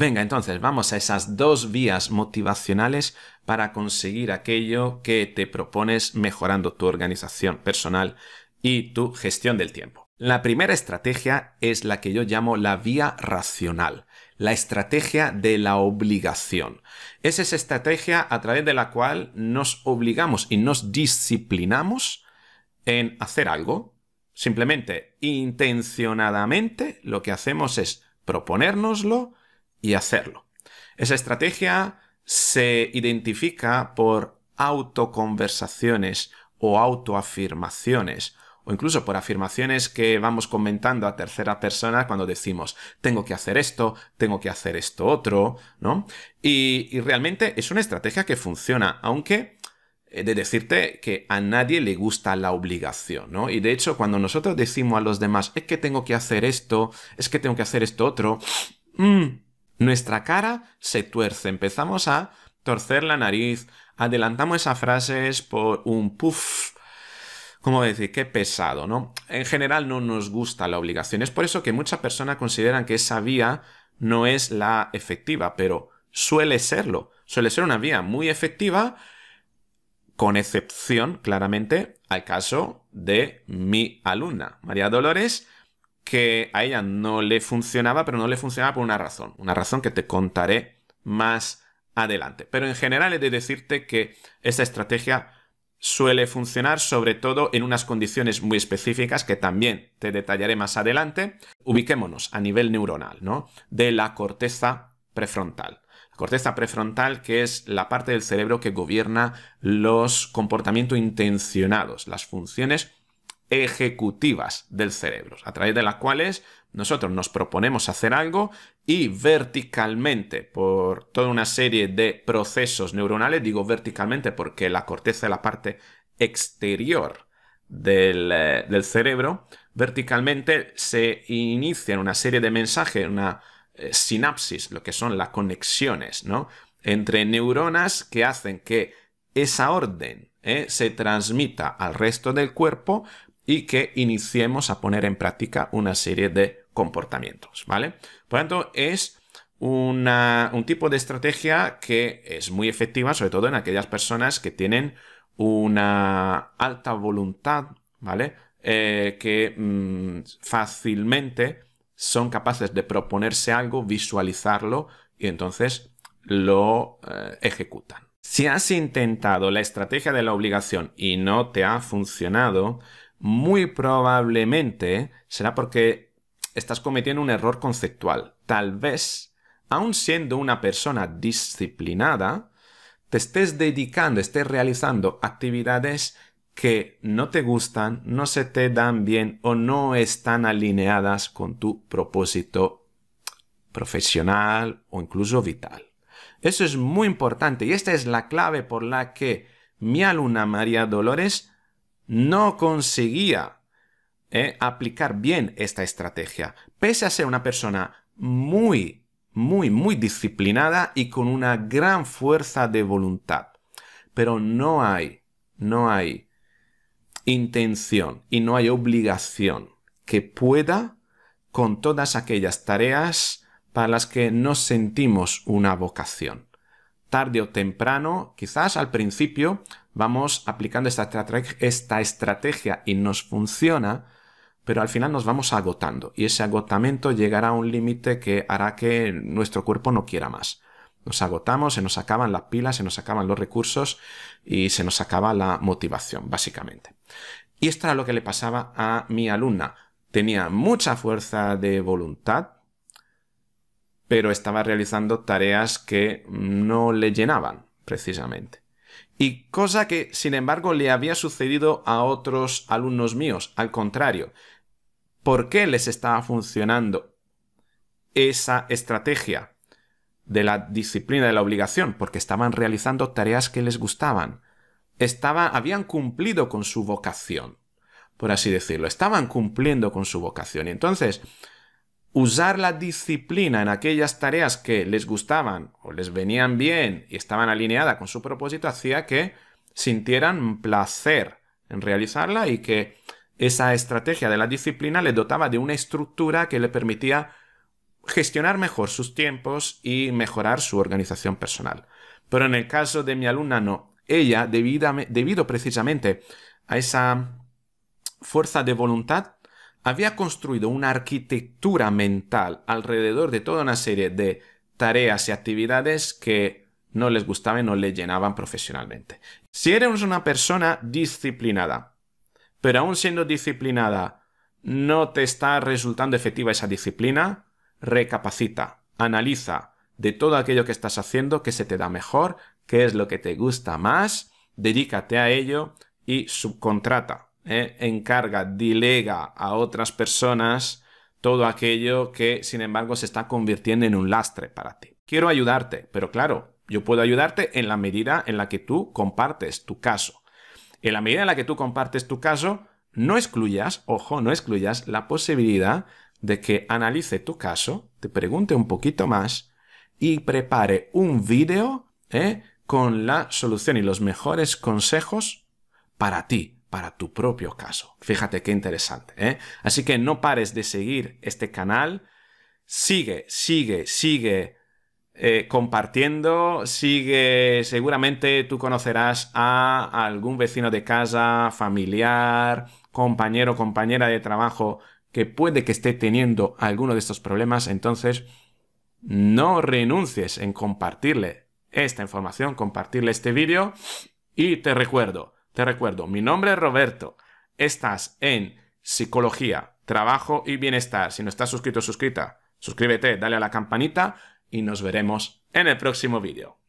Venga, entonces vamos a esas dos vías motivacionales para conseguir aquello que te propones mejorando tu organización personal y tu gestión del tiempo. La primera estrategia es la que yo llamo la vía racional, la estrategia de la obligación. Es esa estrategia a través de la cual nos obligamos y nos disciplinamos en hacer algo. Simplemente, intencionadamente, lo que hacemos es proponérnoslo, y hacerlo. Esa estrategia se identifica por autoconversaciones o autoafirmaciones o incluso por afirmaciones que vamos comentando a tercera persona cuando decimos tengo que hacer esto, tengo que hacer esto otro, ¿no? Y, realmente es una estrategia que funciona, aunque he eh, de decirte que a nadie le gusta la obligación, ¿no? Y de hecho, cuando nosotros decimos a los demás es que tengo que hacer esto, es que tengo que hacer esto otro, mmm, nuestra cara se tuerce, empezamos a torcer la nariz, adelantamos esas frases por un puff. ¿Cómo decir? Qué pesado, ¿no? En general no nos gusta la obligación. Es por eso que muchas personas consideran que esa vía no es la efectiva, pero suele serlo. Suele ser una vía muy efectiva, con excepción, claramente, al caso de mi alumna, María Dolores, que a ella no le funcionaba, pero no le funcionaba por una razón, una razón que te contaré más adelante. Pero en general he de decirte que esta estrategia suele funcionar sobre todo en unas condiciones muy específicas que también te detallaré más adelante. Ubiquémonos a nivel neuronal, ¿no? De la corteza prefrontal. La corteza prefrontal que es la parte del cerebro que gobierna los comportamientos intencionados, las funciones ejecutivas del cerebro, a través de las cuales nosotros nos proponemos hacer algo y verticalmente, por toda una serie de procesos neuronales, digo verticalmente porque la corteza es la parte exterior del, eh, cerebro, verticalmente se inician una serie de mensajes, una eh, sinapsis, lo que son las conexiones, ¿no? Entre neuronas que hacen que esa orden eh, se transmita al resto del cuerpo, y que iniciemos a poner en práctica una serie de comportamientos, ¿vale? Por lo tanto, es un tipo de estrategia que es muy efectiva, sobre todo en aquellas personas que tienen una alta voluntad, ¿vale? Eh, que mm, fácilmente son capaces de proponerse algo, visualizarlo y entonces lo eh, ejecutan. Si has intentado la estrategia de la obligación y no te ha funcionado, muy probablemente será porque estás cometiendo un error conceptual. Tal vez, aun siendo una persona disciplinada, te estés dedicando, estés realizando actividades que no te gustan, no se te dan bien o no están alineadas con tu propósito profesional o incluso vital. Eso es muy importante y esta es la clave por la que mi alumna María Dolores no conseguía eh, aplicar bien esta estrategia, pese a ser una persona muy, muy, muy disciplinada y con una gran fuerza de voluntad. Pero no hay, no hay intención y no hay obligación que pueda con todas aquellas tareas para las que no sentimos una vocación tarde o temprano, quizás al principio, vamos aplicando esta, estrategia y nos funciona, pero al final nos vamos agotando y ese agotamiento llegará a un límite que hará que nuestro cuerpo no quiera más. Nos agotamos, se nos acaban las pilas, se nos acaban los recursos y se nos acaba la motivación, básicamente. Y esto era lo que le pasaba a mi alumna. Tenía mucha fuerza de voluntad, pero estaba realizando tareas que no le llenaban, precisamente. Y cosa que, sin embargo, le había sucedido a otros alumnos míos, al contrario. ¿Por qué les estaba funcionando esa estrategia de la disciplina de la obligación? Porque estaban realizando tareas que les gustaban. Estaba, habían cumplido con su vocación, por así decirlo. Estaban cumpliendo con su vocación. Y entonces, usar la disciplina en aquellas tareas que les gustaban o les venían bien y estaban alineadas con su propósito hacía que sintieran placer en realizarla y que esa estrategia de la disciplina le dotaba de una estructura que le permitía gestionar mejor sus tiempos y mejorar su organización personal. Pero en el caso de mi alumna no. Ella, debido precisamente a esa fuerza de voluntad, había construido una arquitectura mental alrededor de toda una serie de tareas y actividades que no les gustaban y no le llenaban profesionalmente. Si eres una persona disciplinada, pero aún siendo disciplinada no te está resultando efectiva esa disciplina, recapacita, analiza de todo aquello que estás haciendo qué se te da mejor, qué es lo que te gusta más, dedícate a ello y subcontrata ¿eh? encarga, dilega a otras personas todo aquello que, sin embargo, se está convirtiendo en un lastre para ti. Quiero ayudarte, pero claro, yo puedo ayudarte en la medida en la que tú compartes tu caso. En la medida en la que tú compartes tu caso, no excluyas, ojo, no excluyas la posibilidad de que analice tu caso, te pregunte un poquito más y prepare un vídeo ¿eh? con la solución y los mejores consejos para ti, para tu propio caso. Fíjate qué interesante. ¿eh? Así que no pares de seguir este canal. Sigue, sigue, sigue eh, compartiendo. Sigue, seguramente tú conocerás a algún vecino de casa, familiar, compañero, o compañera de trabajo que puede que esté teniendo alguno de estos problemas. Entonces, no renuncies en compartirle esta información, compartirle este vídeo. Y te recuerdo, te recuerdo, mi nombre es Roberto. Estás en Psicología, Trabajo y Bienestar. Si no estás suscrito, suscrita. Suscríbete, dale a la campanita y nos veremos en el próximo vídeo.